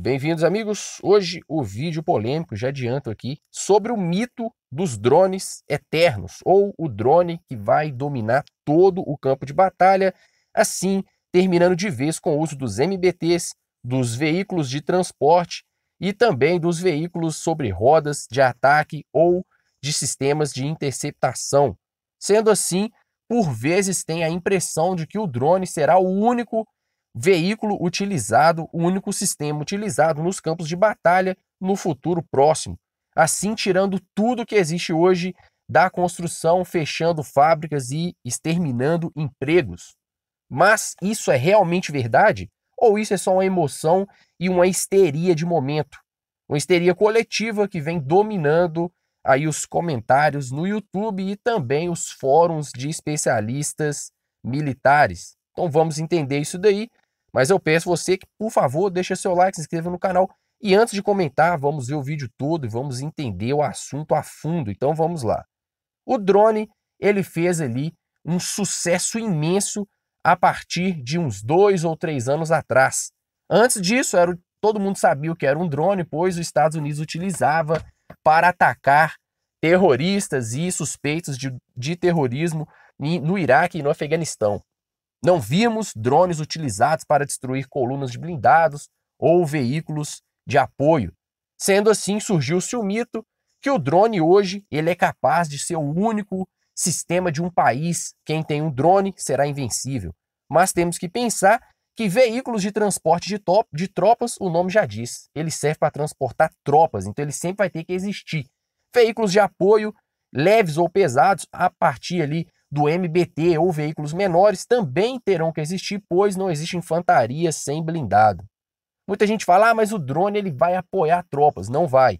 Bem-vindos, amigos. Hoje o vídeo polêmico, já adianto aqui, sobre o mito dos drones eternos, ou o drone que vai dominar todo o campo de batalha, assim terminando de vez com o uso dos MBTs, dos veículos de transporte e também dos veículos sobre rodas de ataque ou de sistemas de interceptação. Sendo assim, por vezes tem a impressão de que o drone será o único veículo utilizado, o único sistema utilizado nos campos de batalha no futuro próximo. Assim, tirando tudo que existe hoje da construção, fechando fábricas e exterminando empregos. Mas isso é realmente verdade? Ou isso é só uma emoção e uma histeria de momento? Uma histeria coletiva que vem dominando aí os comentários no YouTube e também os fóruns de especialistas militares. Então vamos entender isso daí. Mas eu peço você que, por favor, deixe seu like, se inscreva no canal. E antes de comentar, vamos ver o vídeo todo e vamos entender o assunto a fundo. Então vamos lá. O drone, ele fez ali um sucesso imenso a partir de uns dois ou três anos atrás. Antes disso, era, todo mundo sabia o que era um drone, pois os Estados Unidos utilizava para atacar terroristas e suspeitos de, de terrorismo no Iraque e no Afeganistão. Não vimos drones utilizados para destruir colunas de blindados ou veículos de apoio. Sendo assim, surgiu-se o mito que o drone hoje ele é capaz de ser o único sistema de um país. Quem tem um drone será invencível. Mas temos que pensar que veículos de transporte de, top, de tropas, o nome já diz, ele serve para transportar tropas, então ele sempre vai ter que existir. Veículos de apoio, leves ou pesados, a partir ali do MBT ou veículos menores também terão que existir, pois não existe infantaria sem blindado. Muita gente fala, ah, mas o drone ele vai apoiar tropas. Não vai.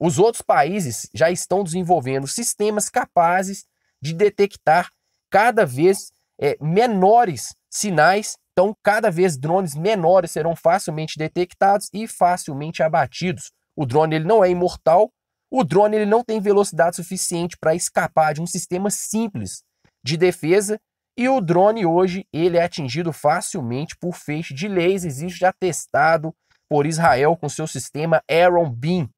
Os outros países já estão desenvolvendo sistemas capazes de detectar cada vez é, menores sinais. Então, cada vez drones menores serão facilmente detectados e facilmente abatidos. O drone ele não é imortal, o drone ele não tem velocidade suficiente para escapar de um sistema simples de defesa e o drone hoje ele é atingido facilmente por feixe de lasers, isso já testado por Israel com seu sistema Aaron Beam.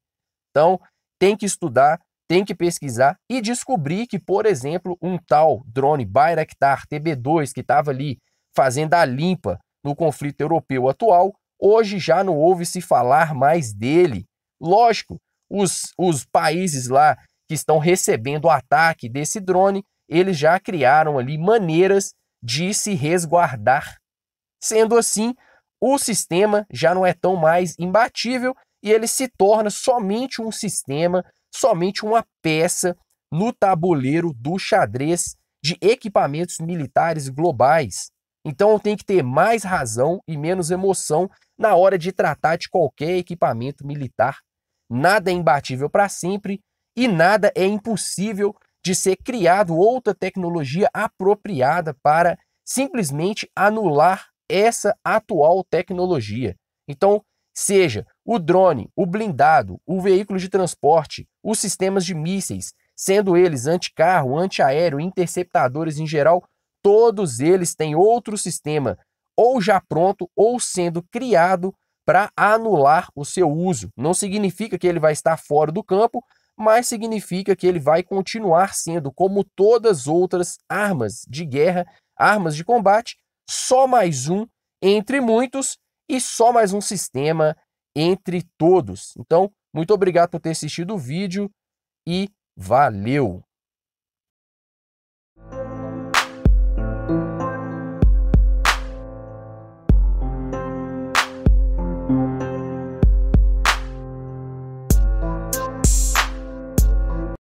Então, tem que estudar, tem que pesquisar e descobrir que, por exemplo, um tal drone Bayraktar TB2 que estava ali fazendo a limpa no conflito europeu atual, hoje já não ouve se falar mais dele. Lógico, os, os países lá que estão recebendo o ataque desse drone, eles já criaram ali maneiras de se resguardar. Sendo assim, o sistema já não é tão mais imbatível e ele se torna somente um sistema, somente uma peça no tabuleiro do xadrez de equipamentos militares globais. Então tem que ter mais razão e menos emoção na hora de tratar de qualquer equipamento militar nada é imbatível para sempre e nada é impossível de ser criado outra tecnologia apropriada para simplesmente anular essa atual tecnologia. Então, seja o drone, o blindado, o veículo de transporte, os sistemas de mísseis, sendo eles anticarro, antiaéreo, interceptadores em geral, todos eles têm outro sistema ou já pronto ou sendo criado para anular o seu uso. Não significa que ele vai estar fora do campo, mas significa que ele vai continuar sendo, como todas outras armas de guerra, armas de combate, só mais um entre muitos e só mais um sistema entre todos. Então, muito obrigado por ter assistido o vídeo e valeu!